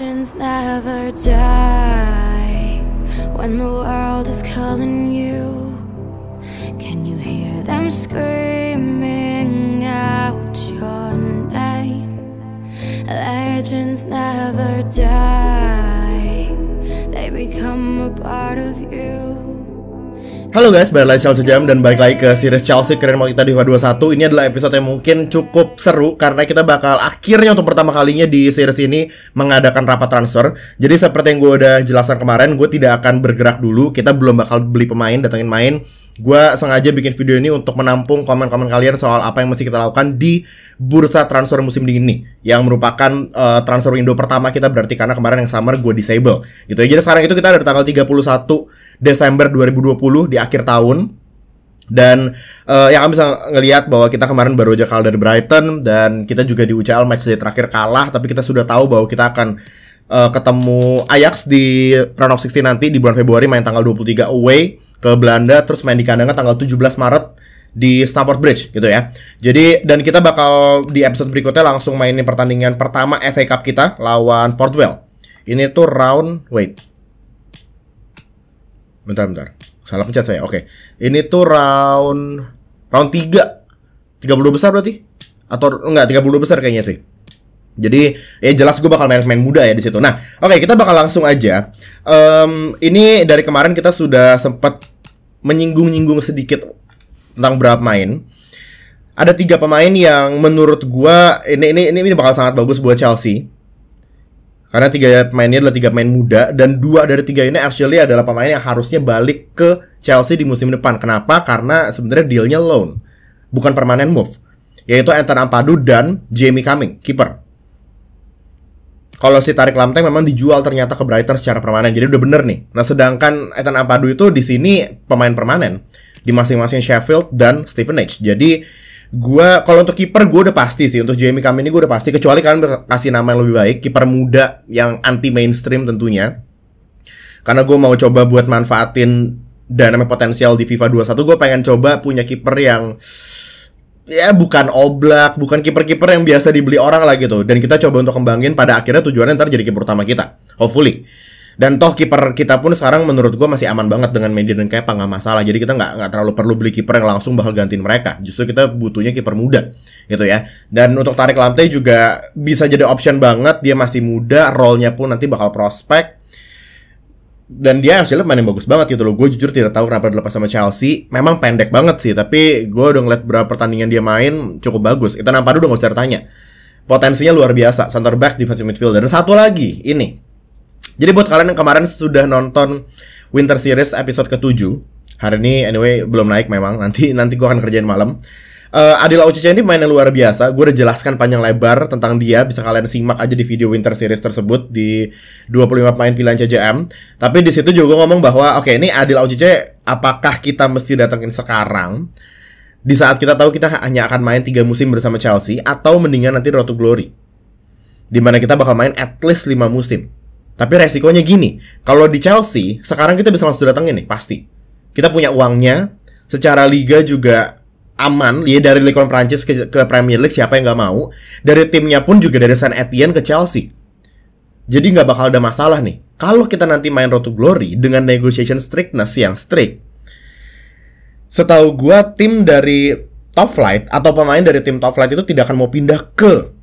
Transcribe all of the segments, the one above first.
passions never die when the world is calling you. Can you hear them screaming out your name? Legends never die, they become a part of you. Halo guys, balik lagi Chelsea Jam dan balik lagi ke series Chelsea keren mau kita di 21 Ini adalah episode yang mungkin cukup seru Karena kita bakal akhirnya untuk pertama kalinya di series ini Mengadakan rapat transfer Jadi seperti yang gue udah jelaskan kemarin Gue tidak akan bergerak dulu Kita belum bakal beli pemain, datangin main Gue sengaja bikin video ini untuk menampung komen-komen kalian soal apa yang mesti kita lakukan di bursa transfer musim dingin ini, yang merupakan uh, transfer window pertama kita berarti karena kemarin yang summer gue disable. Gitu ya. Jadi sekarang itu kita ada tanggal 31 Desember 2020 di akhir tahun dan uh, eh, yang kami bisa ngelihat bahwa kita kemarin baru aja kalah dari Brighton dan kita juga di UCL match day terakhir kalah tapi kita sudah tahu bahwa kita akan uh, ketemu Ajax di round of 16 nanti di bulan Februari main tanggal 23 away ke Belanda terus main di kandangnya tanggal 17 Maret di Stamford Bridge gitu ya. Jadi dan kita bakal di episode berikutnya langsung mainin pertandingan pertama FA Cup kita lawan Portwell Ini tuh round wait. Bentar bentar. Salah pencet saya. Oke. Okay. Ini tuh round round 3. 32 besar berarti? Atau enggak 32 besar kayaknya sih. Jadi ya jelas gue bakal main-main muda ya di situ. Nah, oke okay, kita bakal langsung aja. Um, ini dari kemarin kita sudah sempat menyinggung-nyinggung sedikit tentang berapa main. Ada tiga pemain yang menurut gua ini ini ini bakal sangat bagus buat Chelsea. Karena tiga pemainnya adalah tiga pemain muda dan dua dari tiga ini actually adalah pemain yang harusnya balik ke Chelsea di musim depan. Kenapa? Karena sebenarnya dealnya loan, bukan permanen move. Yaitu Anton Ampadu dan Jamie Cumming, kiper kalau si Tarik Lamteng memang dijual ternyata ke Brighton secara permanen. Jadi udah bener nih. Nah, sedangkan Ethan Ampadu itu di sini pemain permanen di masing-masing Sheffield dan Stevenage. Jadi gua kalau untuk kiper gua udah pasti sih untuk Jamie Kam ini gue udah pasti kecuali kalian kasih nama yang lebih baik kiper muda yang anti mainstream tentunya karena gue mau coba buat manfaatin dan potensial di FIFA 21 gue pengen coba punya kiper yang ya bukan oblak, bukan kiper-kiper yang biasa dibeli orang lah gitu. Dan kita coba untuk kembangin pada akhirnya tujuannya ntar jadi kiper utama kita, hopefully. Dan toh kiper kita pun sekarang menurut gue masih aman banget dengan media dan Kepa nggak masalah. Jadi kita nggak nggak terlalu perlu beli kiper yang langsung bakal gantiin mereka. Justru kita butuhnya kiper muda gitu ya. Dan untuk tarik lantai juga bisa jadi option banget. Dia masih muda, role-nya pun nanti bakal prospek dan dia hasilnya main yang bagus banget gitu loh. Gue jujur tidak tahu kenapa dilepas sama Chelsea. Memang pendek banget sih, tapi gue udah ngeliat berapa pertandingan dia main cukup bagus. Itu nampak udah gak usah tanya. Potensinya luar biasa, center back, defensive midfielder. Dan satu lagi, ini. Jadi buat kalian yang kemarin sudah nonton Winter Series episode ke-7, hari ini anyway belum naik memang, nanti nanti gue akan kerjain malam. Uh, Adila Ucica ini pemain yang luar biasa. Gue udah jelaskan panjang lebar tentang dia. Bisa kalian simak aja di video Winter Series tersebut di 25 pemain pilihan CJM. Tapi di situ juga ngomong bahwa oke okay, ini Adila Ucica apakah kita mesti datengin sekarang? Di saat kita tahu kita hanya akan main 3 musim bersama Chelsea atau mendingan nanti Road to Glory. Dimana kita bakal main at least 5 musim. Tapi resikonya gini, kalau di Chelsea sekarang kita bisa langsung datengin nih pasti. Kita punya uangnya, secara liga juga aman dia dari Ligue 1 Prancis ke, ke Premier League siapa yang nggak mau dari timnya pun juga dari Saint Etienne ke Chelsea jadi nggak bakal ada masalah nih kalau kita nanti main Road to Glory dengan negotiation strictness yang strict setahu gue tim dari top flight atau pemain dari tim top flight itu tidak akan mau pindah ke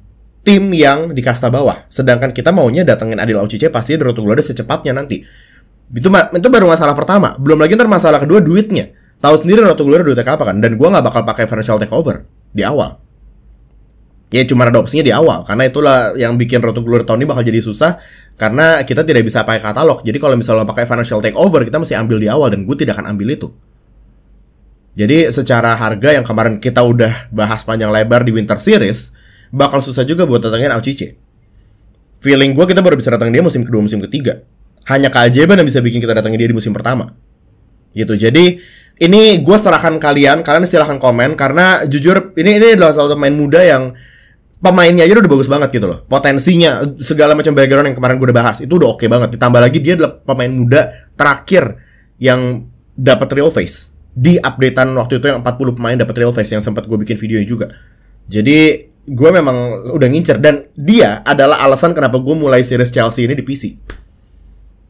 tim yang di kasta bawah sedangkan kita maunya datengin Adil Aucice pasti dari Road to Glory secepatnya nanti itu, itu baru masalah pertama belum lagi ntar masalah kedua duitnya tahu sendiri Roto udah Duotech apa kan dan gue nggak bakal pakai financial takeover di awal ya cuma ada opsinya di awal karena itulah yang bikin Roto Glory tahun ini bakal jadi susah karena kita tidak bisa pakai katalog jadi kalau misalnya pakai financial takeover kita mesti ambil di awal dan gue tidak akan ambil itu jadi secara harga yang kemarin kita udah bahas panjang lebar di Winter Series bakal susah juga buat datangin Aucici. feeling gue kita baru bisa datangin dia musim kedua musim ketiga hanya keajaiban yang bisa bikin kita datangin dia di musim pertama gitu jadi ini gue serahkan kalian kalian silahkan komen karena jujur ini ini adalah salah satu pemain muda yang pemainnya aja udah bagus banget gitu loh potensinya segala macam background yang kemarin gue udah bahas itu udah oke okay banget ditambah lagi dia adalah pemain muda terakhir yang dapat real face di updatean waktu itu yang 40 pemain dapat real face yang sempat gue bikin videonya juga jadi gue memang udah ngincer dan dia adalah alasan kenapa gue mulai series Chelsea ini di PC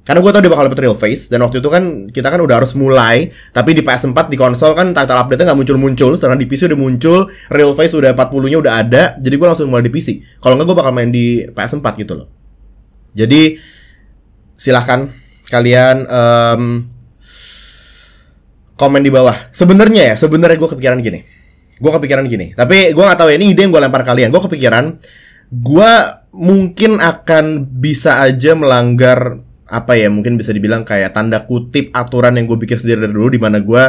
karena gue tau dia bakal dapet real face dan waktu itu kan kita kan udah harus mulai, tapi di PS4 di konsol kan title update-nya nggak muncul-muncul, sekarang di PC udah muncul, real face udah 40-nya udah ada, jadi gue langsung mulai di PC. Kalau nggak gue bakal main di PS4 gitu loh. Jadi silahkan kalian um, komen di bawah. Sebenarnya ya, sebenarnya gue kepikiran gini. Gue kepikiran gini. Tapi gue nggak tau ya ini ide yang gue lempar kalian. Gue kepikiran gue mungkin akan bisa aja melanggar apa ya mungkin bisa dibilang kayak tanda kutip aturan yang gue pikir sendiri dari dulu di mana gue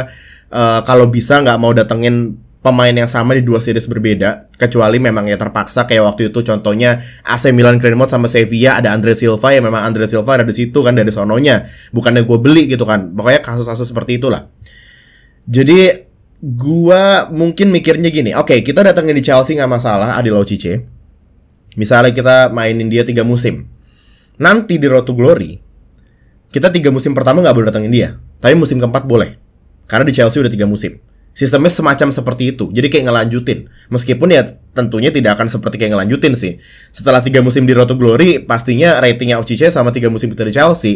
uh, kalau bisa nggak mau datengin pemain yang sama di dua series berbeda kecuali memang ya terpaksa kayak waktu itu contohnya AC Milan Greenwood sama Sevilla ada Andre Silva ya memang Andre Silva ada di situ kan dari sononya bukannya gue beli gitu kan pokoknya kasus-kasus seperti itulah jadi gue mungkin mikirnya gini oke okay, kita datengin di Chelsea nggak masalah Adil Cice misalnya kita mainin dia tiga musim nanti di Road to Glory kita tiga musim pertama nggak boleh datangin dia. Tapi musim keempat boleh. Karena di Chelsea udah tiga musim. Sistemnya semacam seperti itu. Jadi kayak ngelanjutin. Meskipun ya tentunya tidak akan seperti kayak ngelanjutin sih. Setelah tiga musim di Roto Glory, pastinya ratingnya Ochiche sama tiga musim kita di Chelsea,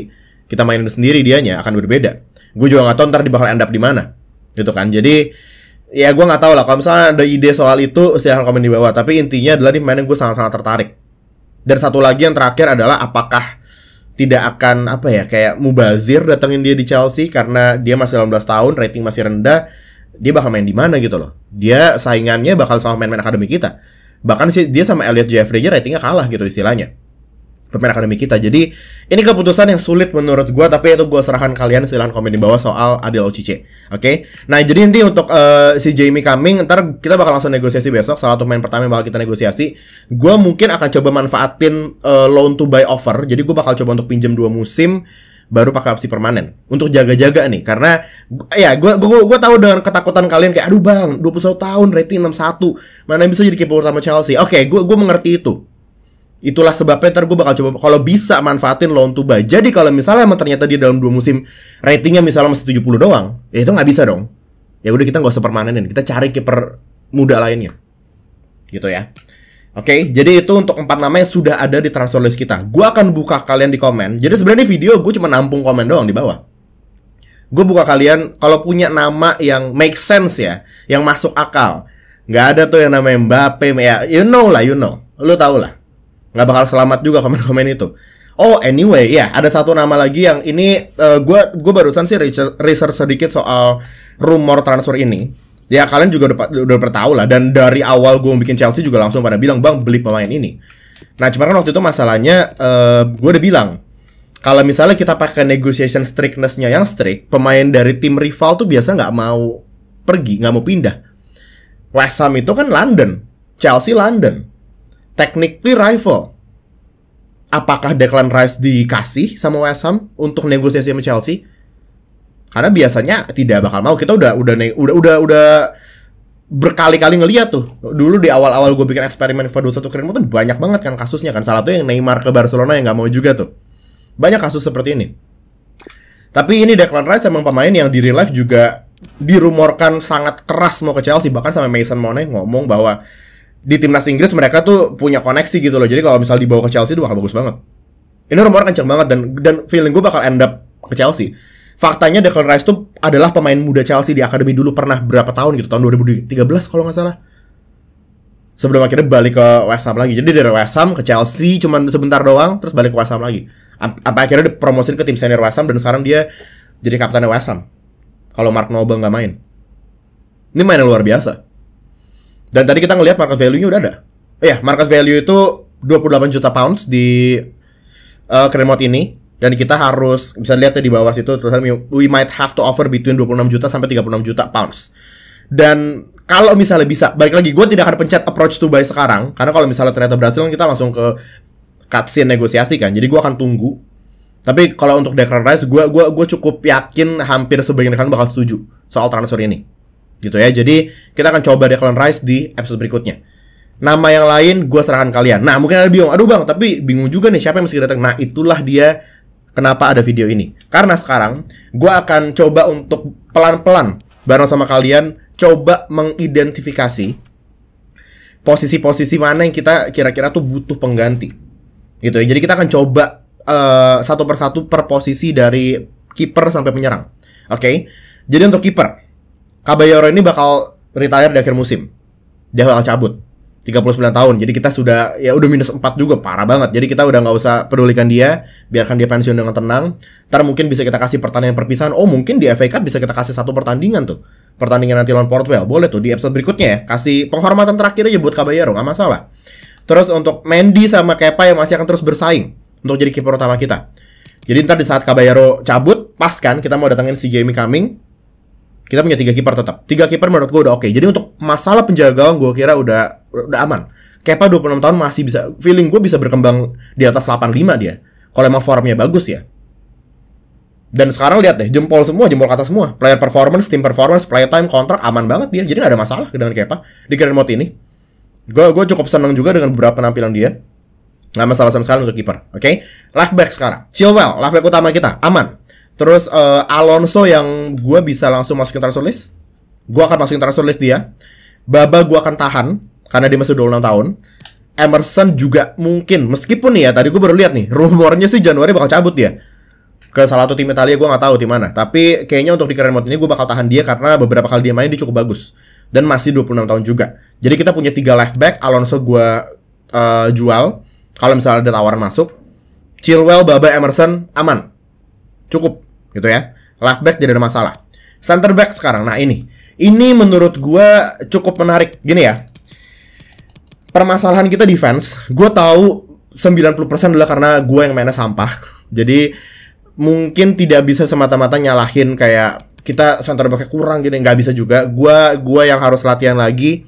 kita mainin sendiri dianya akan berbeda. Gue juga nggak tahu ntar bakal end up di mana. Gitu kan. Jadi ya gue nggak tahu lah. Kalau misalnya ada ide soal itu, silahkan komen di bawah. Tapi intinya adalah nih mainin gue sangat-sangat tertarik. Dan satu lagi yang terakhir adalah apakah tidak akan apa ya kayak mubazir datengin dia di Chelsea karena dia masih 18 tahun, rating masih rendah, dia bakal main di mana gitu loh. Dia saingannya bakal sama main-main akademi kita. Bahkan sih dia sama Elliot Jeffrey aja ratingnya kalah gitu istilahnya pemain akademi kita. Jadi ini keputusan yang sulit menurut gue, tapi itu gue serahkan kalian silahkan komen di bawah soal Adil Ocice. Oke, okay? nah jadi nanti untuk uh, si Jamie Kaming ntar kita bakal langsung negosiasi besok. Salah satu main pertama yang bakal kita negosiasi. Gue mungkin akan coba manfaatin uh, loan to buy offer. Jadi gue bakal coba untuk pinjam dua musim baru pakai opsi permanen untuk jaga-jaga nih karena ya gue gue gue tahu dengan ketakutan kalian kayak aduh bang 21 tahun rating 61 mana bisa jadi kiper utama Chelsea oke okay, gue gue mengerti itu Itulah sebabnya ntar gue bakal coba kalau bisa manfaatin loan to buy. Jadi kalau misalnya emang ternyata dia dalam dua musim ratingnya misalnya masih 70 doang, ya itu nggak bisa dong. Ya udah kita nggak usah permanenin, kita cari kiper muda lainnya. Gitu ya. Oke, okay, jadi itu untuk empat nama yang sudah ada di transfer list kita. Gue akan buka kalian di komen. Jadi sebenarnya video gue cuma nampung komen doang di bawah. Gue buka kalian kalau punya nama yang make sense ya, yang masuk akal. Gak ada tuh yang namanya Mbappe, ya you know lah, you know. lo tau lah nggak bakal selamat juga komen-komen itu. Oh anyway ya yeah, ada satu nama lagi yang ini gue uh, gue barusan sih research, research sedikit soal rumor transfer ini. Ya kalian juga udah udah pertahu lah dan dari awal gue bikin Chelsea juga langsung pada bilang bang beli pemain ini. Nah cuman kan waktu itu masalahnya uh, eh, gue udah bilang kalau misalnya kita pakai negotiation strictnessnya yang strict, pemain dari tim rival tuh biasa nggak mau pergi, nggak mau pindah. West Ham itu kan London, Chelsea London technically rival. Apakah Declan Rice dikasih sama West Ham untuk negosiasi sama Chelsea? Karena biasanya tidak bakal mau. Kita udah udah udah udah udah berkali-kali ngeliat tuh dulu di awal-awal gue bikin eksperimen FIFA 21 keren tuh banyak banget kan kasusnya kan salah tuh yang Neymar ke Barcelona yang nggak mau juga tuh banyak kasus seperti ini tapi ini Declan Rice emang pemain yang di real life juga dirumorkan sangat keras mau ke Chelsea bahkan sama Mason Mount ngomong bahwa di timnas Inggris mereka tuh punya koneksi gitu loh. Jadi kalau misal dibawa ke Chelsea itu bakal bagus banget. Ini rumor kencang banget dan dan feeling gue bakal end up ke Chelsea. Faktanya Declan Rice tuh adalah pemain muda Chelsea di akademi dulu pernah berapa tahun gitu tahun 2013 kalau nggak salah. Sebelum akhirnya balik ke West Ham lagi. Jadi dari West Ham ke Chelsea cuma sebentar doang terus balik ke West Ham lagi. apa akhirnya dipromosin ke tim senior West Ham dan sekarang dia jadi kaptennya West Ham. Kalau Mark Noble nggak main. Ini main luar biasa dan tadi kita ngelihat market value-nya udah ada. Oh ya, market value itu 28 juta pounds di uh, eh, Kremot ini dan kita harus bisa lihat ya di bawah situ terus we might have to offer between 26 juta sampai 36 juta pounds. Dan kalau misalnya bisa, balik lagi gue tidak akan pencet approach to buy sekarang karena kalau misalnya ternyata berhasil kan kita langsung ke cutscene negosiasi kan. Jadi gue akan tunggu. Tapi kalau untuk Declan Rice, gue gua, gua cukup yakin hampir sebagian kalian bakal setuju soal transfer ini gitu ya. Jadi kita akan coba Declan Rice di episode berikutnya. Nama yang lain gue serahkan kalian. Nah mungkin ada bingung, aduh bang, tapi bingung juga nih siapa yang mesti datang. Nah itulah dia kenapa ada video ini. Karena sekarang gue akan coba untuk pelan-pelan bareng sama kalian coba mengidentifikasi posisi-posisi mana yang kita kira-kira tuh butuh pengganti. Gitu ya. Jadi kita akan coba uh, satu persatu per posisi dari kiper sampai penyerang. Oke. Okay? Jadi untuk kiper, Kabayoro ini bakal retire di akhir musim. Dia bakal cabut. 39 tahun. Jadi kita sudah ya udah minus 4 juga parah banget. Jadi kita udah nggak usah pedulikan dia, biarkan dia pensiun dengan tenang. Ntar mungkin bisa kita kasih pertandingan perpisahan. Oh, mungkin di FA Cup bisa kita kasih satu pertandingan tuh. Pertandingan nanti lawan Port Vale. Boleh tuh di episode berikutnya ya. Kasih penghormatan terakhir aja buat Caballero, nggak masalah. Terus untuk Mendy sama Kepa yang masih akan terus bersaing untuk jadi kiper utama kita. Jadi ntar di saat Caballero cabut, pas kan kita mau datangin si Jamie Cumming, kita punya tiga kiper tetap. Tiga kiper menurut gue udah oke. Okay. Jadi untuk masalah penjaga gue kira udah udah aman. Kepa 26 tahun masih bisa feeling gue bisa berkembang di atas 85 dia. Kalau emang formnya bagus ya. Dan sekarang lihat deh, jempol semua, jempol kata semua. Player performance, team performance, player time, kontrak aman banget dia. Jadi gak ada masalah dengan Kepa di Grand Mode ini. Gue gue cukup senang juga dengan beberapa penampilan dia. Gak masalah sama sekali untuk kiper. Oke, okay? left back sekarang. Chilwell, left back utama kita, aman. Terus uh, Alonso yang gue bisa langsung masukin transfer list. Gue akan masukin transfer list dia. Baba gue akan tahan karena dia masih 26 tahun. Emerson juga mungkin meskipun nih ya tadi gue baru lihat nih rumornya sih Januari bakal cabut dia ke salah satu tim Italia gue gak tahu di mana tapi kayaknya untuk di keren mode ini gue bakal tahan dia karena beberapa kali dia main dia cukup bagus dan masih 26 tahun juga jadi kita punya tiga left back Alonso gue uh, jual kalau misalnya ada tawaran masuk Chilwell Baba Emerson aman cukup gitu ya. Left back tidak ada masalah. Center back sekarang. Nah, ini. Ini menurut gue cukup menarik. Gini ya. Permasalahan kita defense, gue tahu 90% adalah karena gue yang mainnya sampah. Jadi mungkin tidak bisa semata-mata nyalahin kayak kita center backnya kurang gini nggak bisa juga gue gua yang harus latihan lagi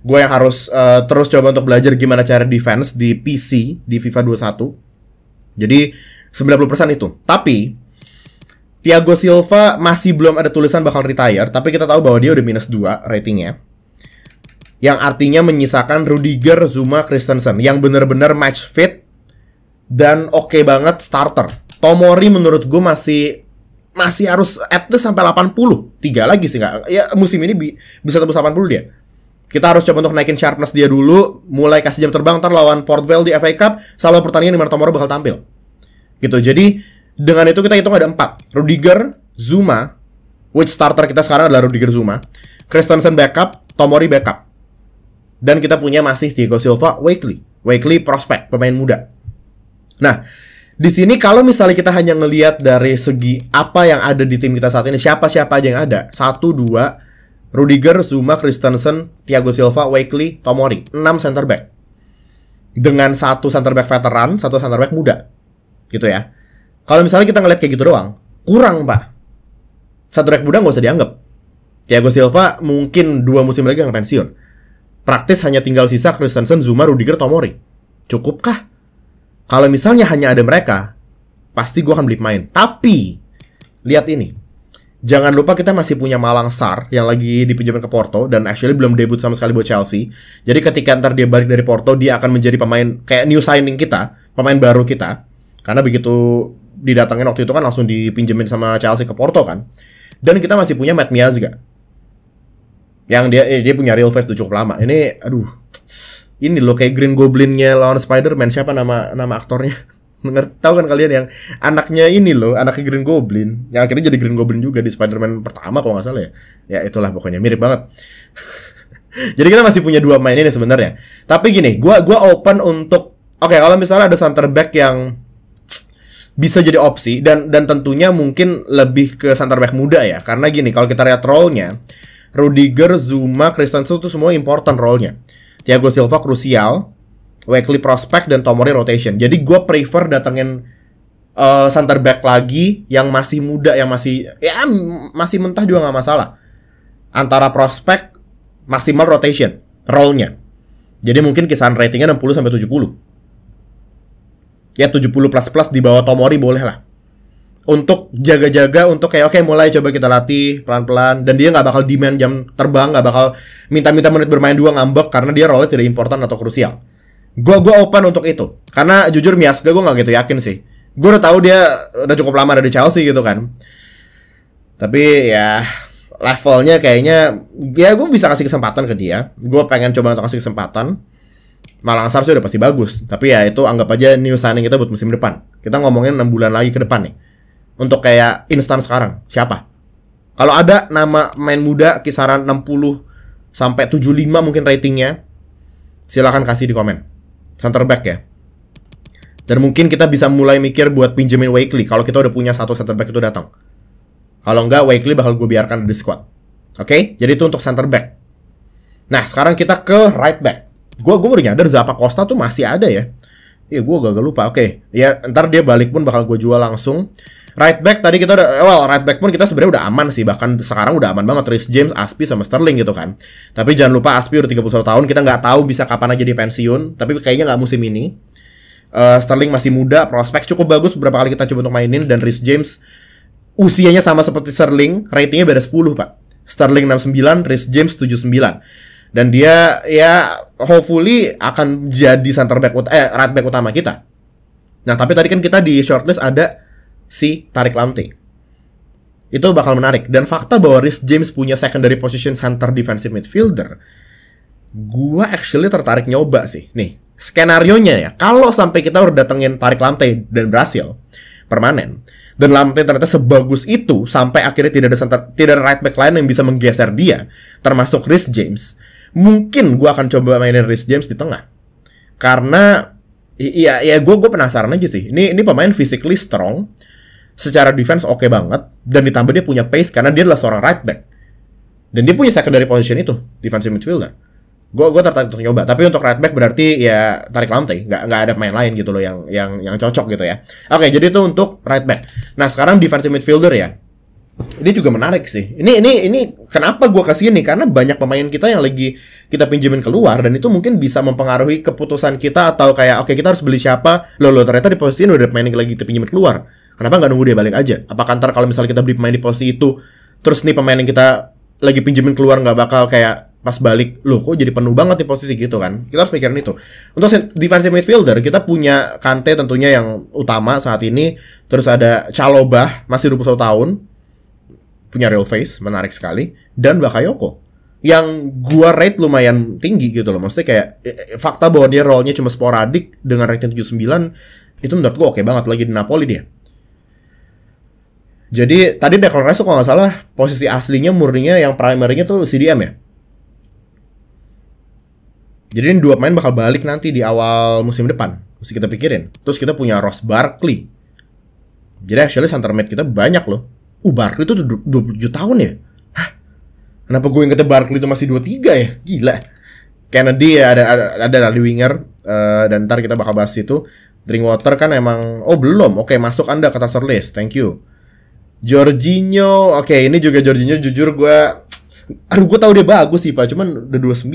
gue yang harus uh, terus coba untuk belajar gimana cara defense di PC di FIFA 21 jadi 90% itu tapi Thiago Silva masih belum ada tulisan bakal retire, tapi kita tahu bahwa dia udah minus 2 ratingnya. Yang artinya menyisakan Rudiger, Zuma, Christensen yang benar-benar match fit dan oke okay banget starter. Tomori menurut gue masih masih harus at least sampai 80. Tiga lagi sih nggak. Ya musim ini bi bisa tembus 80 dia. Kita harus coba untuk naikin sharpness dia dulu, mulai kasih jam terbang ntar lawan Port Vale di FA Cup, selalu pertandingan di mana Tomori bakal tampil. Gitu. Jadi dengan itu kita hitung ada empat. Rudiger, Zuma, which starter kita sekarang adalah Rudiger Zuma, Christensen backup, Tomori backup. Dan kita punya masih Thiago Silva, Wakely. Wakely prospect pemain muda. Nah, di sini kalau misalnya kita hanya ngelihat dari segi apa yang ada di tim kita saat ini, siapa-siapa aja yang ada. Satu, dua, Rudiger, Zuma, Christensen, Thiago Silva, Wakely, Tomori. Enam center back. Dengan satu center back veteran, satu center back muda. Gitu ya. Kalau misalnya kita ngeliat kayak gitu doang, kurang pak. Satu rek muda nggak usah dianggap. Thiago Silva mungkin dua musim lagi akan pensiun. Praktis hanya tinggal sisa Christensen, Zuma, Rudiger, Tomori. Cukupkah? Kalau misalnya hanya ada mereka, pasti gue akan beli pemain. Tapi, lihat ini. Jangan lupa kita masih punya Malang Sar yang lagi pinjaman ke Porto dan actually belum debut sama sekali buat Chelsea. Jadi ketika ntar dia balik dari Porto, dia akan menjadi pemain kayak new signing kita, pemain baru kita. Karena begitu didatangin waktu itu kan langsung dipinjemin sama Chelsea ke Porto kan. Dan kita masih punya Matt Miazga. Yang dia eh, dia punya real face tuh cukup lama. Ini aduh. Ini loh kayak Green goblin Goblinnya lawan Spider-Man siapa nama nama aktornya? tau kan kalian yang anaknya ini loh, anaknya Green Goblin yang akhirnya jadi Green Goblin juga di Spider-Man pertama kalau nggak salah ya. Ya itulah pokoknya mirip banget. jadi kita masih punya dua main ini sebenarnya. Tapi gini, gua gua open untuk Oke, okay, kalau misalnya ada center back yang bisa jadi opsi dan dan tentunya mungkin lebih ke center back muda ya karena gini kalau kita lihat role-nya Rudiger, Zuma, Kristensen itu semua important role-nya. Thiago Silva krusial, Weekly prospect dan Tomori rotation. Jadi gue prefer datengin uh, eh, center back lagi yang masih muda yang masih ya masih mentah juga nggak masalah. Antara prospect maksimal rotation role-nya. Jadi mungkin kisaran ratingnya 60 sampai 70 ya 70 plus plus di bawah Tomori boleh lah untuk jaga-jaga untuk kayak oke okay, mulai coba kita latih pelan-pelan dan dia nggak bakal demand jam terbang nggak bakal minta-minta menit bermain dua ngambek karena dia role tidak important atau krusial gue gue open untuk itu karena jujur Miasga gue nggak gitu yakin sih gue udah tahu dia udah cukup lama dari di Chelsea gitu kan tapi ya levelnya kayaknya ya gue bisa kasih kesempatan ke dia gue pengen coba untuk kasih kesempatan Malang Sar sih udah pasti bagus, tapi ya itu anggap aja new signing kita buat musim depan. Kita ngomongin 6 bulan lagi ke depan nih. Untuk kayak instan sekarang, siapa? Kalau ada nama main muda kisaran 60 sampai 75 mungkin ratingnya, silahkan kasih di komen. Center back ya. Dan mungkin kita bisa mulai mikir buat pinjemin weekly. kalau kita udah punya satu center back itu datang. Kalau enggak, weekly bakal gue biarkan di squad. Oke, okay? jadi itu untuk center back. Nah, sekarang kita ke right back gue gue baru nyadar Zappa Costa tuh masih ada ya Iya, gue agak lupa. Oke, okay. ya ntar dia balik pun bakal gue jual langsung. Right back tadi kita udah, eh, well right back pun kita sebenarnya udah aman sih, bahkan sekarang udah aman banget. Terus James, Aspi sama Sterling gitu kan. Tapi jangan lupa Aspi udah 31 tahun, kita nggak tahu bisa kapan aja di pensiun. Tapi kayaknya nggak musim ini. Uh, Sterling masih muda, prospek cukup bagus beberapa kali kita coba untuk mainin dan Rhys James usianya sama seperti Sterling, ratingnya beda 10 pak. Sterling 69, Rhys James 79 dan dia ya hopefully akan jadi center back eh right back utama kita. Nah, tapi tadi kan kita di shortlist ada si Tarik Lamte. Itu bakal menarik dan fakta bahwa Rhys James punya secondary position center defensive midfielder gua actually tertarik nyoba sih. Nih, skenarionya ya. Kalau sampai kita udah datengin Tarik Lamte dan berhasil permanen dan Lamte ternyata sebagus itu sampai akhirnya tidak ada center, tidak ada right back lain yang bisa menggeser dia termasuk Chris James mungkin gue akan coba mainin Rhys James di tengah karena iya ya gue gue penasaran aja sih ini ini pemain physically strong secara defense oke okay banget dan ditambah dia punya pace karena dia adalah seorang right back dan dia punya secondary position itu defensive midfielder gue gue tertarik untuk nyoba tapi untuk right back berarti ya tarik lantai nggak nggak ada pemain lain gitu loh yang yang yang cocok gitu ya oke okay, jadi itu untuk right back nah sekarang defensive midfielder ya ini juga menarik sih. Ini ini ini kenapa gue kasih ini karena banyak pemain kita yang lagi kita pinjemin keluar dan itu mungkin bisa mempengaruhi keputusan kita atau kayak oke okay, kita harus beli siapa lo lo ternyata di posisi ini udah pemain yang lagi kita pinjemin keluar. Kenapa nggak nunggu dia balik aja? Apakah ntar kalau misalnya kita beli pemain di posisi itu terus nih pemain yang kita lagi pinjemin keluar nggak bakal kayak pas balik loh kok jadi penuh banget di posisi gitu kan kita harus mikirin itu untuk defensive midfielder kita punya Kante tentunya yang utama saat ini terus ada Calobah masih 21 tahun punya real face menarik sekali dan Bakayoko yang gua rate lumayan tinggi gitu loh maksudnya kayak eh, eh, fakta bahwa dia role-nya cuma sporadik dengan rating 79 itu menurut gua oke okay banget lagi di Napoli dia jadi tadi Declan Rice kalau nggak salah posisi aslinya murninya yang primernya tuh CDM ya. Jadi ini dua pemain bakal balik nanti di awal musim depan. Mesti kita pikirin. Terus kita punya Ross Barkley. Jadi actually center mid kita banyak loh. Uh Barkley itu 27 tahun ya? Hah? Kenapa gue ingetnya Barkley itu masih 23 ya? Gila. Kennedy ya ada ada ada, ada winger uh, dan ntar kita bakal bahas itu. Drinkwater kan emang oh belum. Oke, okay, masuk Anda ke transfer list. Thank you. Jorginho. Oke, okay, ini juga Jorginho jujur gue aduh gue tau dia bagus sih, Pak. Cuman udah 29.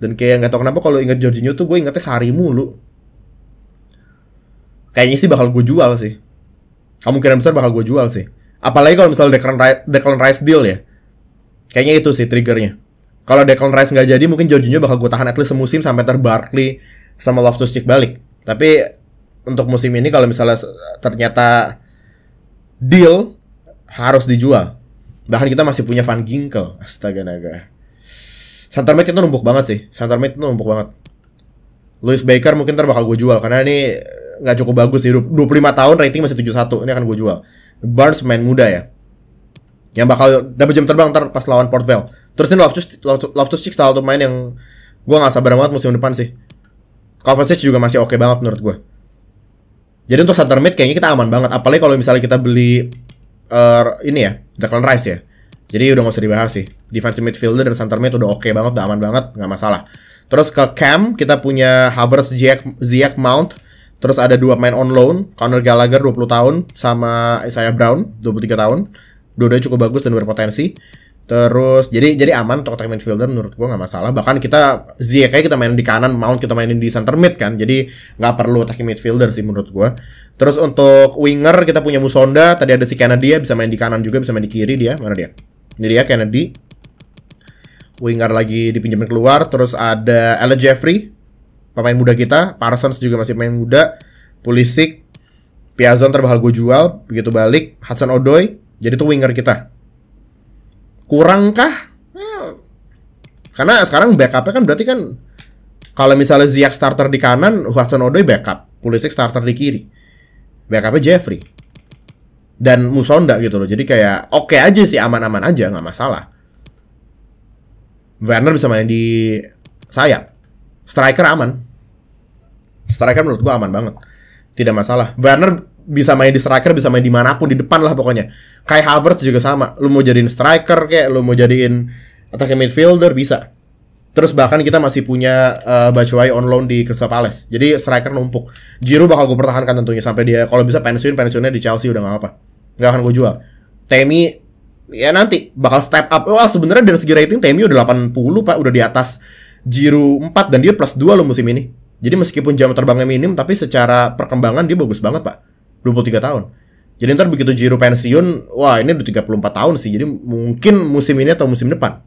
Dan kayak nggak tau kenapa kalau inget Jorginho tuh gue ingetnya sehari mulu. Kayaknya sih bakal gue jual sih. Kemungkinan besar bakal gue jual sih Apalagi kalau misalnya Declan Rice, Declan Rice deal ya. Kayaknya itu sih triggernya. Kalau Declan Rice nggak jadi, mungkin Jorginho bakal gue tahan at least semusim sampai ntar Barkley sama Loftus Cheek balik. Tapi untuk musim ini kalau misalnya ternyata deal harus dijual. Bahkan kita masih punya Van Ginkel. Astaga naga. Center mid itu numpuk banget sih. Center mid itu numpuk banget. Louis Baker mungkin ntar bakal gue jual karena ini nggak cukup bagus sih. 25 tahun rating masih 71. Ini akan gue jual. Barnes main muda ya yang bakal dapat jam terbang ntar pas lawan Port Vale. Terus ini Loftus Loftus Cheek salah satu main yang gue nggak sabar banget musim depan sih. Kovacic juga masih oke okay banget menurut gue. Jadi untuk center mid kayaknya kita aman banget. Apalagi kalau misalnya kita beli uh, ini ya, Declan Rice ya. Jadi udah gak usah dibahas sih. Defensive midfielder dan center mid udah oke okay banget, udah aman banget, nggak masalah. Terus ke cam kita punya Havers, Ziyech, Ziyech Mount. Terus ada dua main on loan, Connor Gallagher 20 tahun sama Isaiah Brown 23 tahun. Dua-duanya cukup bagus dan berpotensi. Terus jadi jadi aman untuk attack midfielder menurut gua nggak masalah. Bahkan kita Ziyech kayak kita main di kanan, Mount kita mainin di center mid kan. Jadi nggak perlu attacking midfielder sih menurut gua. Terus untuk winger kita punya Musonda, tadi ada si Kennedy ya bisa main di kanan juga, bisa main di kiri dia. Mana dia? Ini dia Kennedy. Winger lagi dipinjamin keluar, terus ada Ella Jeffrey pemain muda kita, Parsons juga masih pemain muda, Pulisic, Piazon terbahal gue jual, begitu balik, Hudson Odoi, jadi tuh winger kita. Kurangkah? Ya, karena sekarang backupnya kan berarti kan kalau misalnya Ziyech starter di kanan, Hudson Odoi backup, Pulisic starter di kiri. Backupnya Jeffrey. Dan Musonda gitu loh. Jadi kayak oke okay aja sih, aman-aman aja, nggak masalah. Werner bisa main di sayap. Striker aman striker menurut gue aman banget. Tidak masalah. Werner bisa main di striker, bisa main di manapun di depan lah pokoknya. Kai Havertz juga sama. Lu mau jadiin striker kayak, lu mau jadiin attacking midfielder bisa. Terus bahkan kita masih punya uh, eh, Bacuai on loan di Crystal Palace. Jadi striker numpuk. Giroud bakal gue pertahankan tentunya sampai dia kalau bisa pensiun pensiunnya di Chelsea udah nggak apa. Nggak akan gue jual. Temi ya nanti bakal step up. Wah sebenarnya dari segi rating Temi udah 80 pak udah di atas Giroud 4 dan dia plus 2 lo musim ini. Jadi meskipun jam terbangnya minim, tapi secara perkembangan dia bagus banget, Pak. 23 tahun. Jadi ntar begitu Jiru pensiun, wah ini udah 34 tahun sih. Jadi mungkin musim ini atau musim depan.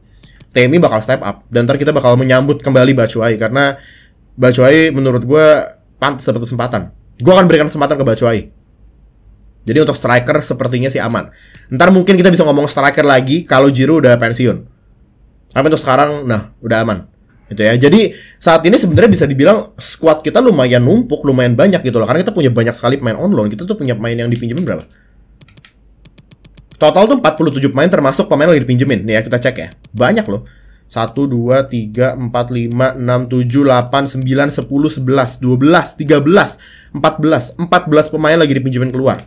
Tmi bakal step up. Dan ntar kita bakal menyambut kembali Bacuai. Karena Bacuai menurut gue pantas dapat kesempatan. Gue akan berikan kesempatan ke Bacuai. Jadi untuk striker sepertinya sih aman. Ntar mungkin kita bisa ngomong striker lagi kalau Jiru udah pensiun. Tapi untuk sekarang, nah udah aman gitu ya. Jadi saat ini sebenarnya bisa dibilang squad kita lumayan numpuk, lumayan banyak gitu loh. Karena kita punya banyak sekali pemain on loan. Kita tuh punya pemain yang dipinjemin berapa? Total tuh 47 pemain termasuk pemain yang dipinjemin. Nih ya kita cek ya. Banyak loh. 1, 2, 3, 4, 5, 6, 7, 8, 9, 10, 11, 12, 13, 14. 14 pemain lagi dipinjemin keluar.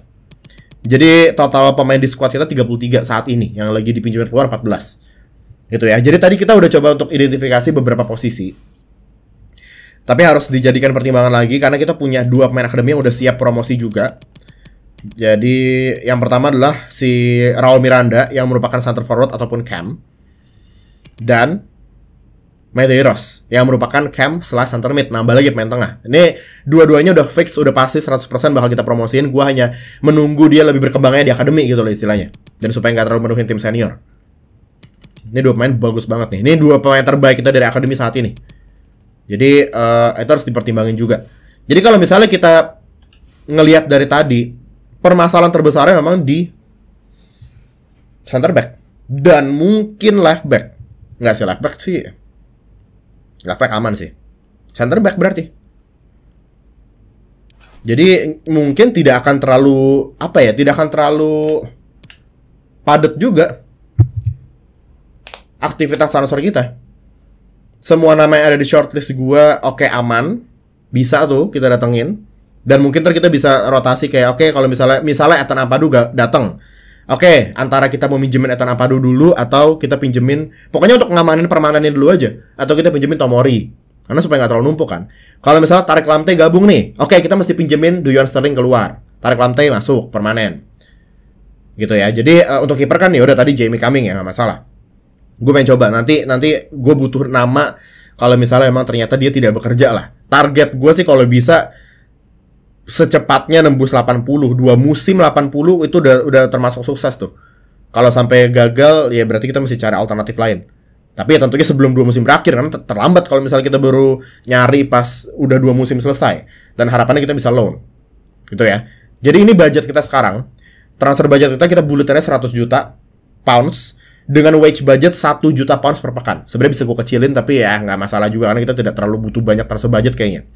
Jadi total pemain di squad kita 33 saat ini. Yang lagi dipinjemin keluar 14. Gitu ya. Jadi tadi kita udah coba untuk identifikasi beberapa posisi. Tapi harus dijadikan pertimbangan lagi karena kita punya dua pemain akademi yang udah siap promosi juga. Jadi yang pertama adalah si Raul Miranda yang merupakan center forward ataupun cam dan Medeiros yang merupakan cam slash center mid nambah lagi pemain tengah ini dua-duanya udah fix udah pasti 100% bakal kita promosiin gue hanya menunggu dia lebih berkembangnya di akademi gitu loh istilahnya dan supaya nggak terlalu menuhin tim senior ini dua pemain bagus banget nih. Ini dua pemain terbaik kita dari akademi saat ini. Jadi uh, itu harus dipertimbangin juga. Jadi kalau misalnya kita ngelihat dari tadi, permasalahan terbesarnya memang di center back dan mungkin left back. Nggak sih left back sih. Left back aman sih. Center back berarti. Jadi mungkin tidak akan terlalu apa ya, tidak akan terlalu padat juga aktivitas transfer kita. Semua nama yang ada di shortlist gue oke okay, aman, bisa tuh kita datengin. Dan mungkin ntar kita bisa rotasi kayak oke okay, kalau misalnya misalnya Ethan Apadu gak datang. Oke, okay, antara kita mau minjemin Ethan Apadu dulu atau kita pinjemin pokoknya untuk ngamanin permanennya dulu aja atau kita pinjemin Tomori. Karena supaya nggak terlalu numpuk kan. Kalau misalnya Tarik Lamte gabung nih, oke okay, kita mesti pinjemin Duyon Sterling keluar. Tarik Lamte masuk permanen. Gitu ya. Jadi uh, untuk kiper kan ya udah tadi Jamie Cumming ya nggak masalah gue pengen coba nanti nanti gue butuh nama kalau misalnya emang ternyata dia tidak bekerja lah target gue sih kalau bisa secepatnya nembus 80 dua musim 80 itu udah udah termasuk sukses tuh kalau sampai gagal ya berarti kita mesti cari alternatif lain tapi ya tentunya sebelum dua musim berakhir kan terlambat kalau misalnya kita baru nyari pas udah dua musim selesai dan harapannya kita bisa loan gitu ya jadi ini budget kita sekarang transfer budget kita kita bulatannya 100 juta pounds dengan wage budget 1 juta pounds per pekan. Sebenarnya bisa gue kecilin tapi ya nggak masalah juga karena kita tidak terlalu butuh banyak transfer budget kayaknya.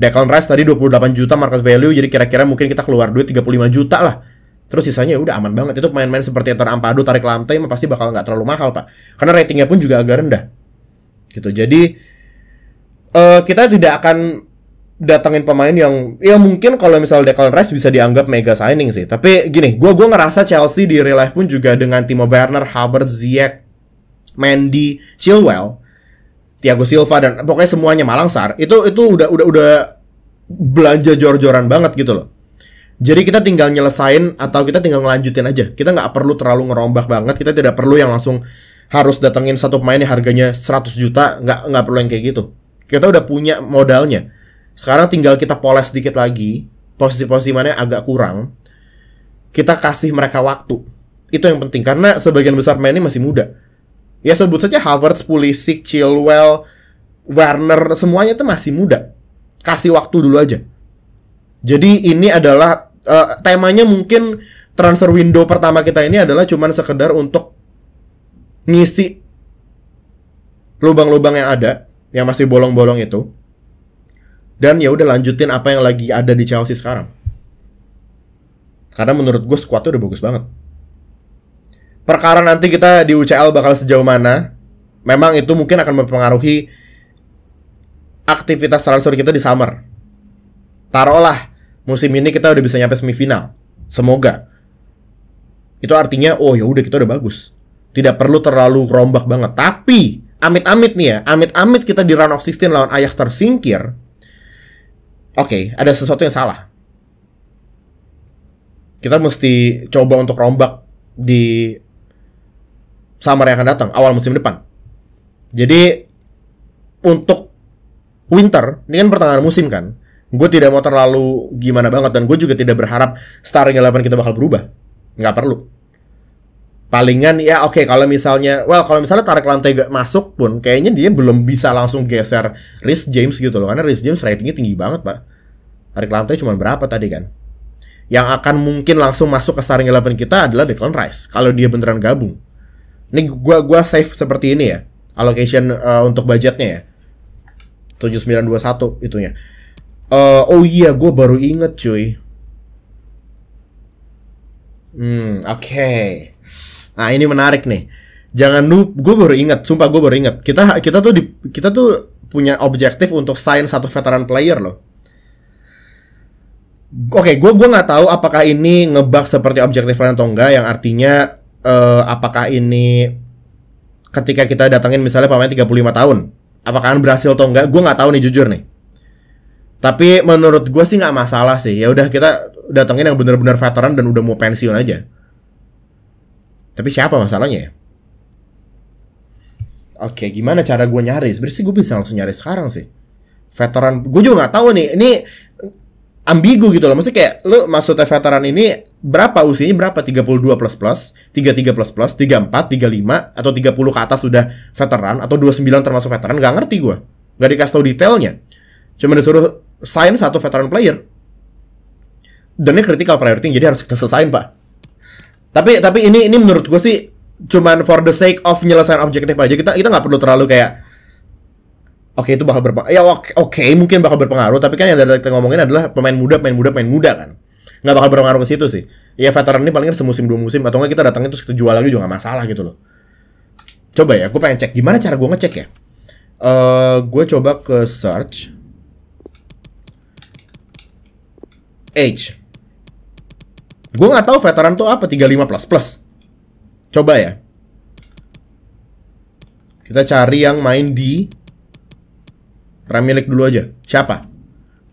Declan Rice tadi 28 juta market value jadi kira-kira mungkin kita keluar duit 35 juta lah. Terus sisanya udah aman banget. Itu main-main seperti Anton Ampadu, Tarik Lantai, mah pasti bakal nggak terlalu mahal, Pak. Karena ratingnya pun juga agak rendah. Gitu. Jadi uh, kita tidak akan datangin pemain yang ya mungkin kalau misalnya Declan Rice bisa dianggap mega signing sih. Tapi gini, gue gua ngerasa Chelsea di real life pun juga dengan Timo Werner, Havertz, Ziyech, Mandy, Chilwell, Thiago Silva dan pokoknya semuanya malang sar itu itu udah udah udah belanja jor-joran banget gitu loh. Jadi kita tinggal nyelesain atau kita tinggal ngelanjutin aja. Kita nggak perlu terlalu ngerombak banget. Kita tidak perlu yang langsung harus datengin satu pemain yang harganya 100 juta. Nggak nggak perlu yang kayak gitu. Kita udah punya modalnya sekarang tinggal kita poles sedikit lagi, posisi-posisi mana yang agak kurang, kita kasih mereka waktu. Itu yang penting, karena sebagian besar main ini masih muda. Ya sebut saja Havertz, Pulisic, Chilwell, Werner, semuanya itu masih muda. Kasih waktu dulu aja. Jadi ini adalah uh, temanya mungkin transfer window pertama kita ini adalah cuman sekedar untuk ngisi lubang-lubang yang ada yang masih bolong-bolong itu dan ya udah lanjutin apa yang lagi ada di Chelsea sekarang. Karena menurut gue skuadnya udah bagus banget. Perkara nanti kita di UCL bakal sejauh mana, memang itu mungkin akan mempengaruhi aktivitas transfer kita di summer. Taruhlah musim ini kita udah bisa nyampe semifinal. Semoga. Itu artinya oh ya udah kita udah bagus. Tidak perlu terlalu rombak banget. Tapi amit-amit nih ya, amit-amit kita di round of 16 lawan Ajax tersingkir, okay, ada sesuatu yang salah. Kita mesti coba untuk rombak di summer yang akan datang, awal musim depan. Jadi untuk winter, ini kan pertengahan musim kan. Gue tidak mau terlalu gimana banget dan gue juga tidak berharap starting eleven kita bakal berubah. Nggak perlu palingan ya oke okay, kalau misalnya well kalau misalnya tarik lantai gak masuk pun kayaknya dia belum bisa langsung geser Rhys James gitu loh karena Rhys James ratingnya tinggi banget pak tarik lantai cuma berapa tadi kan yang akan mungkin langsung masuk ke starting eleven kita adalah Declan Rice kalau dia beneran gabung ini gua gua save seperti ini ya allocation uh, untuk budgetnya ya tujuh sembilan dua satu itunya uh, oh iya gue baru inget cuy hmm oke okay. Nah ini menarik nih. Jangan lu, gue baru inget, sumpah gue baru inget. Kita kita tuh di, kita tuh punya objektif untuk sign satu veteran player loh. Oke, okay, gue gua nggak tahu apakah ini ngebak seperti objektif lain atau enggak, yang artinya uh, apakah ini ketika kita datangin misalnya pemain 35 tahun, apakah berhasil atau enggak? Gue nggak tahu nih jujur nih. Tapi menurut gue sih nggak masalah sih. Ya udah kita datengin yang benar-benar veteran dan udah mau pensiun aja. Tapi siapa masalahnya ya? Oke, gimana cara gue nyari? Sebenernya sih gue bisa langsung nyari sekarang sih. Veteran, gue juga gak tahu nih. Ini ambigu gitu loh. Maksudnya kayak lu maksudnya veteran ini berapa usianya berapa? 32 plus plus, 33 plus plus, 34, 35 atau 30 ke atas sudah veteran atau 29 termasuk veteran? Gak ngerti gue. Gak dikasih tau detailnya. Cuma disuruh sign satu veteran player. Dan ini critical priority jadi harus kita selesaiin pak. Tapi tapi ini ini menurut gue sih cuman for the sake of penyelesaian objektif aja kita kita nggak perlu terlalu kayak oke okay, itu bakal berpengaruh ya oke okay, mungkin bakal berpengaruh tapi kan yang dari kita ngomongin adalah pemain muda pemain muda pemain muda kan nggak bakal berpengaruh ke situ sih ya veteran ini palingnya semusim dua musim atau nggak kita datangin terus kita jual lagi juga nggak masalah gitu loh coba ya gue pengen cek gimana cara gue ngecek ya uh, eh, gue coba ke search age Gue nggak tahu veteran tuh apa 35 plus plus. Coba ya. Kita cari yang main di Premier League dulu aja. Siapa?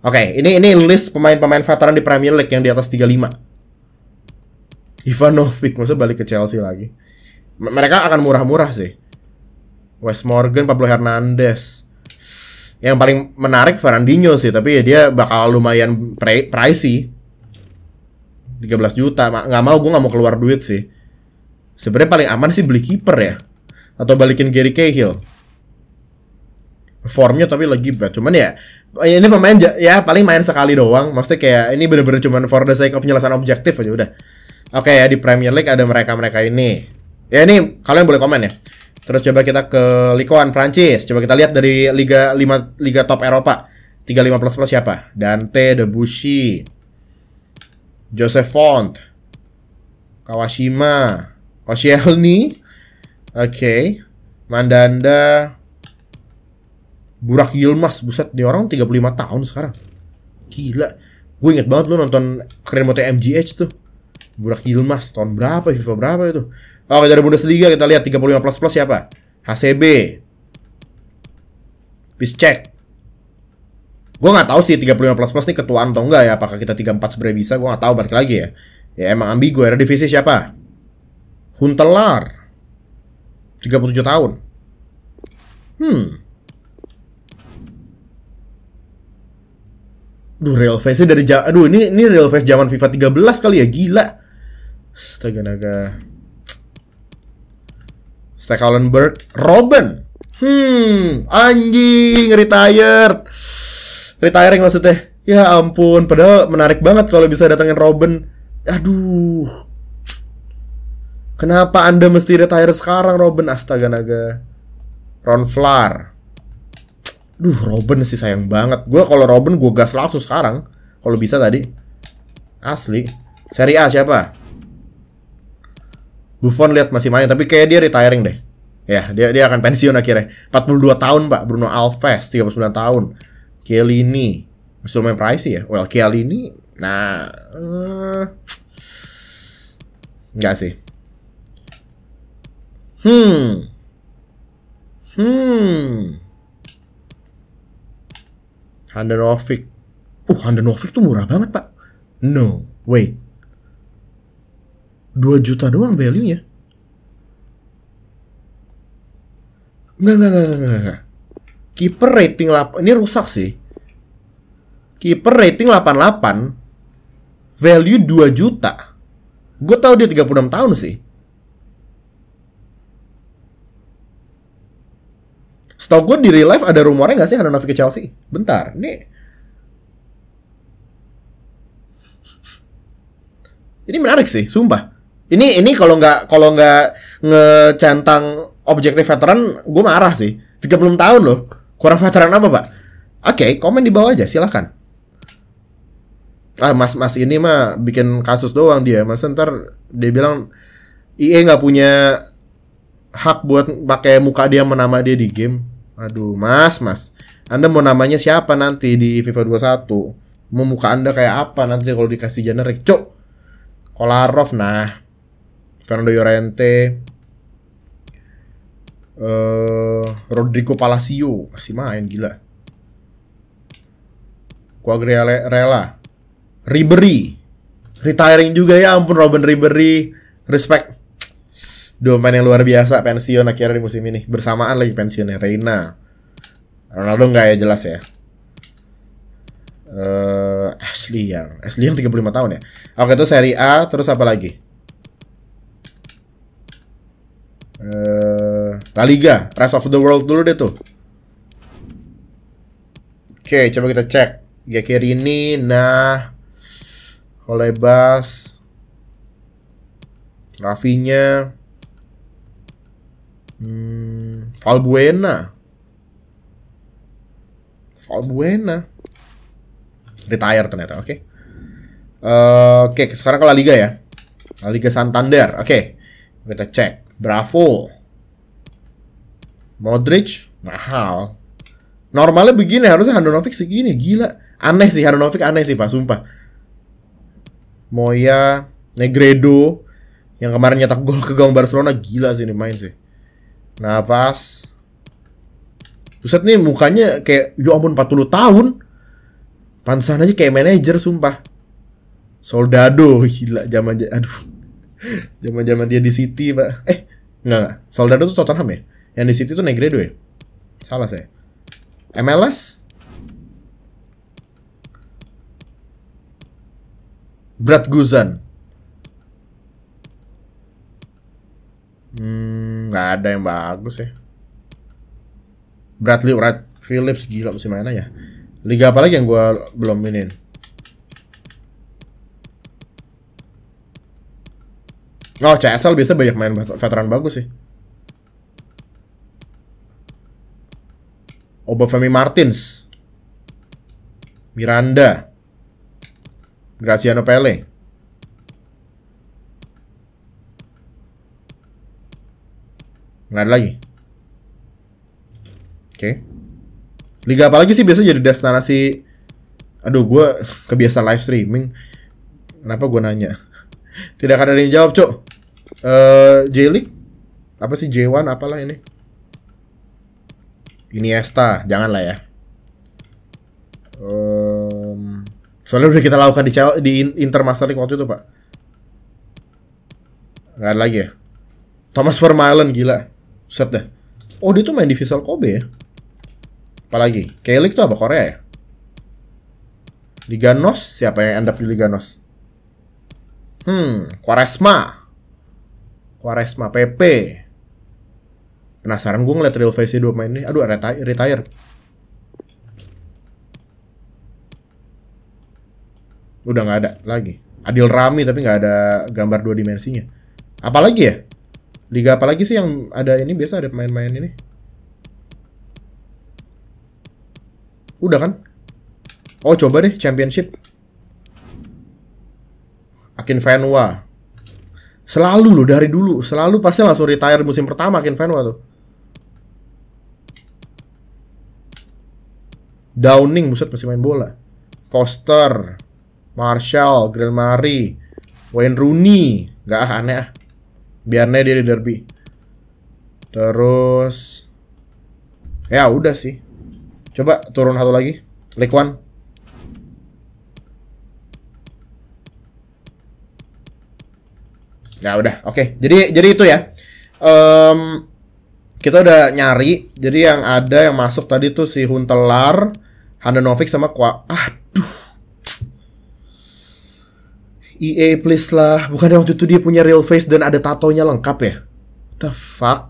Oke, okay, ini ini list pemain-pemain veteran di Premier League yang di atas 35. Ivanovic masa balik ke Chelsea lagi. M mereka akan murah-murah sih. Wes Morgan, Pablo Hernandez. Yang paling menarik Fernandinho sih, tapi ya dia bakal lumayan pricey. 13 juta nggak mau gue nggak mau keluar duit sih sebenarnya paling aman sih beli kiper ya atau balikin Gary Cahill formnya tapi lagi bad cuman ya ini pemain ya paling main sekali doang maksudnya kayak ini bener-bener cuman for the sake of penjelasan objektif aja udah oke okay, ya di Premier League ada mereka-mereka ini ya ini kalian boleh komen ya terus coba kita ke Likuan Prancis coba kita lihat dari Liga 5 Liga Top Eropa 35 plus plus siapa Dante Debussy Joseph Font, Kawashima, Koscielny, oke, okay. Mandanda, Burak Yilmaz, buset nih orang 35 tahun sekarang. Gila. Gue inget banget lu nonton Kremote MGH tuh. Burak Yilmaz tahun berapa, FIFA berapa itu. Oke, dari Bundesliga kita lihat 35 plus plus siapa? HCB. check gue nggak tahu sih 35 plus plus nih ketuaan atau enggak ya apakah kita 34 sebenarnya bisa gue nggak tahu balik lagi ya ya emang ambigu era ya. divisi siapa Huntelar 37 tahun hmm Duh, real face-nya dari ja aduh ini ini real face zaman FIFA 13 kali ya, gila. Astaga naga. Stekalenberg Robin. Hmm, anjing retired retiring maksudnya ya ampun padahal menarik banget kalau bisa datangin Robin aduh kenapa anda mesti retire sekarang Robin astaga naga Ron Flar Duh, Robin sih sayang banget. Gue kalau Robin gue gas langsung sekarang. Kalau bisa tadi. Asli. Seri A siapa? Buffon lihat masih main, tapi kayak dia retiring deh. Ya, dia dia akan pensiun akhirnya. 42 tahun, Pak. Bruno Alves 39 tahun. Kelini masih lumayan pricey ya well Kelini nah uh, sih hmm hmm Handanovic uh Handanovic tuh murah banget pak no wait dua juta doang value-nya nah, nggak, nggak, nggak, nggak. Kiper rating 8 ini rusak sih. Kiper rating 88 value 2 juta. Gue tau dia 36 tahun sih. Setau gue di real life ada rumornya gak sih Hanonovi ke Chelsea? Bentar, ini... Ini menarik sih, sumpah. Ini ini kalau nggak kalau nggak ngecentang objektif veteran, gue marah sih. 36 tahun loh. Kurang veteran apa, Pak? Oke, okay, komen di bawah aja, silahkan. Ah, mas mas ini mah bikin kasus doang dia. Mas ntar dia bilang IE nggak punya hak buat pakai muka dia menama dia di game. Aduh, mas mas. Anda mau namanya siapa nanti di FIFA 21? Mau muka Anda kayak apa nanti kalau dikasih generic? Cok! Kolarov nah. Fernando Llorente, uh, Rodrigo Palacio masih main gila. Quagliarella, Ribery, retiring juga ya ampun Robin Ribery, respect. Dua pemain yang luar biasa pensiun akhirnya di musim ini bersamaan lagi pensiunnya Reina. Ronaldo nggak ya jelas ya. Uh, Ashley yang Ashley yang 35 tahun ya. Oke itu seri A terus apa lagi? Uh, La Liga, Rest of the World dulu deh tuh. Oke, coba kita cek. ini, nah, Holebas, Rafinya, hmm, Valbuena, Valbuena, retire ternyata, oke. Okay. Uh, eh, oke, okay, sekarang ke La Liga ya. La Liga Santander. Oke. Okay. Kita cek. Bravo. Modric mahal. Normalnya begini harusnya Handanovic segini gila. Aneh sih Handanovic aneh sih Pak sumpah. Moya, Negredo yang kemarin nyetak gol ke gawang Barcelona gila sih ini main sih. Navas. pusat nih mukanya kayak yo ya ampun 40 tahun. Pansan aja kayak manajer sumpah. Soldado gila zaman aduh. Zaman-zaman dia di City, Pak. Eh, enggak, enggak. Soldado tuh Tottenham ya? Yang di situ tuh Negredo ya? Salah saya. MLS? Brad Guzan. Hmm, nggak ada yang bagus ya. Bradley Wright Phillips gila musim mana ya? Liga apa lagi yang gue belum minin? Oh, CSL biasa banyak main veteran bagus sih. Obafemi Martins, Miranda, Graziano Pele. Nggak ada lagi. Oke. Okay. Liga apa lagi sih biasa jadi destinasi? Aduh, gue kebiasaan live streaming. Kenapa gue nanya? Tidak ada yang jawab, cok. Uh, eh, J-League? Apa sih J1 apalah ini? Iniesta, jangan lah ya. Um, soalnya udah kita lakukan di, di Inter Master League waktu itu, Pak. Gak ada lagi ya. Thomas Vermaelen, gila. Set deh. Oh, dia tuh main di Vissel Kobe ya? Apalagi? K-League tuh apa? Korea ya? Liga NOS? Siapa yang end up di Liga NOS? Hmm, Quaresma. Quaresma PP. Penasaran gue ngeliat real face-nya dua pemain ini. Aduh, retire. retire. Udah nggak ada lagi. Adil Rami tapi nggak ada gambar dua dimensinya. Apalagi ya? Liga apalagi sih yang ada ini biasa ada pemain-pemain ini? Udah kan? Oh coba deh championship. Akin Fenwa. Selalu loh dari dulu, selalu pasti langsung retire musim pertama Akin Fenwa tuh. Downing buset masih main bola. Foster, Marshall, Grand Mary, Wayne Rooney, nggak ah aneh ah. Biarnya dia di derby. Terus ya udah sih. Coba turun satu lagi. League One. Ya udah, oke. Okay. Jadi jadi itu ya. Um, kita udah nyari. Jadi yang ada yang masuk tadi tuh si Huntelar, Handanovic sama Kwa aduh EA please lah bukan waktu itu dia punya real face dan ada tatonya lengkap ya What the fuck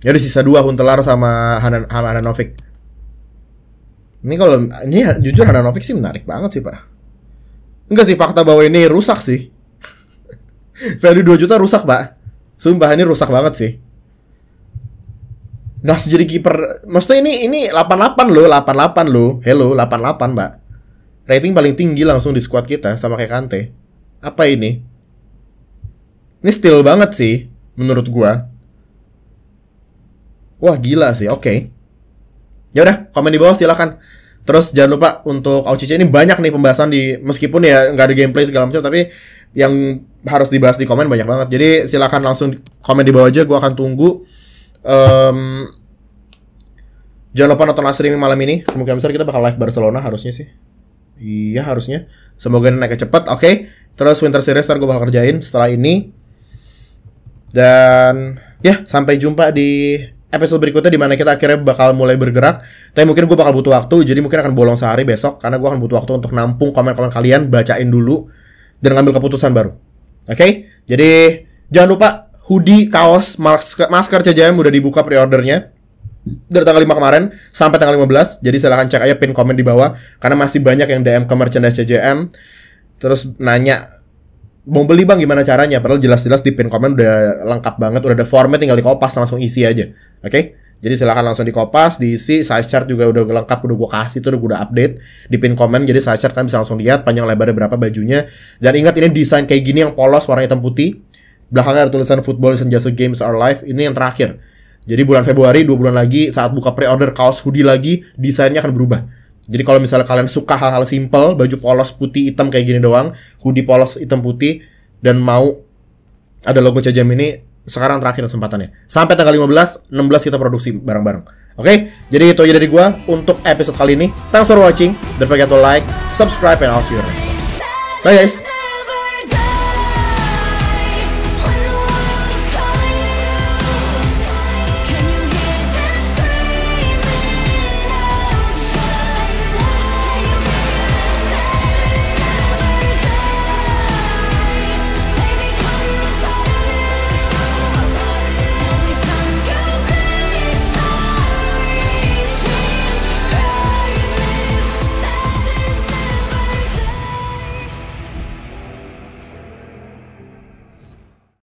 Ya sisa dua Huntelar sama Hanan sama Hananovic. Ini kalau ini jujur Hananovic sih menarik banget sih, Pak. Enggak sih fakta bahwa ini rusak sih. Value 2 juta rusak, Pak. Sumpah ini rusak banget sih. Nah, jadi kiper. Maksudnya ini ini 88 loh, 88 loh. Hello, 88, Mbak. Rating paling tinggi langsung di squad kita sama kayak Kante. Apa ini? Ini still banget sih menurut gua. Wah, gila sih. Oke. Okay. Ya udah, komen di bawah silakan. Terus jangan lupa untuk Aucice ini banyak nih pembahasan di meskipun ya nggak ada gameplay segala macam tapi yang harus dibahas di komen banyak banget. Jadi silakan langsung komen di bawah aja, gua akan tunggu. Um, jangan lupa nonton asri streaming malam ini. Kemungkinan besar kita bakal live Barcelona harusnya sih. Iya harusnya. Semoga naiknya cepat. Oke. Okay. Terus Winter Series ntar gue bakal kerjain setelah ini. Dan ya yeah, sampai jumpa di episode berikutnya di mana kita akhirnya bakal mulai bergerak. Tapi mungkin gue bakal butuh waktu. Jadi mungkin akan bolong sehari besok karena gue akan butuh waktu untuk nampung komen-komen kalian, bacain dulu dan ngambil keputusan baru. Oke. Okay? Jadi jangan lupa hoodie, kaos, masker, masker CJM udah dibuka pre-ordernya dari tanggal 5 kemarin sampai tanggal 15. Jadi silahkan cek aja pin komen di bawah karena masih banyak yang DM ke merchandise CJM terus nanya mau beli bang gimana caranya padahal jelas-jelas di pin komen udah lengkap banget udah ada format tinggal dikopas langsung isi aja oke okay? jadi silahkan langsung dikopas diisi size chart juga udah lengkap udah gue kasih tuh udah gue udah update di pin komen jadi size chart kan bisa langsung lihat panjang lebarnya berapa bajunya dan ingat ini desain kayak gini yang polos warna hitam putih Belakangnya ada tulisan Football is just a games are life. Ini yang terakhir. Jadi bulan Februari, dua bulan lagi, saat buka pre-order kaos hoodie lagi, desainnya akan berubah. Jadi kalau misalnya kalian suka hal-hal simple, baju polos putih hitam kayak gini doang, hoodie polos hitam putih, dan mau ada logo Cajam ini, sekarang terakhir kesempatannya. Sampai tanggal 15, 16 kita produksi bareng-bareng. Oke, okay? jadi itu aja dari gua untuk episode kali ini. Thanks for watching. Don't forget to like, subscribe, and I'll see you next one. Bye guys!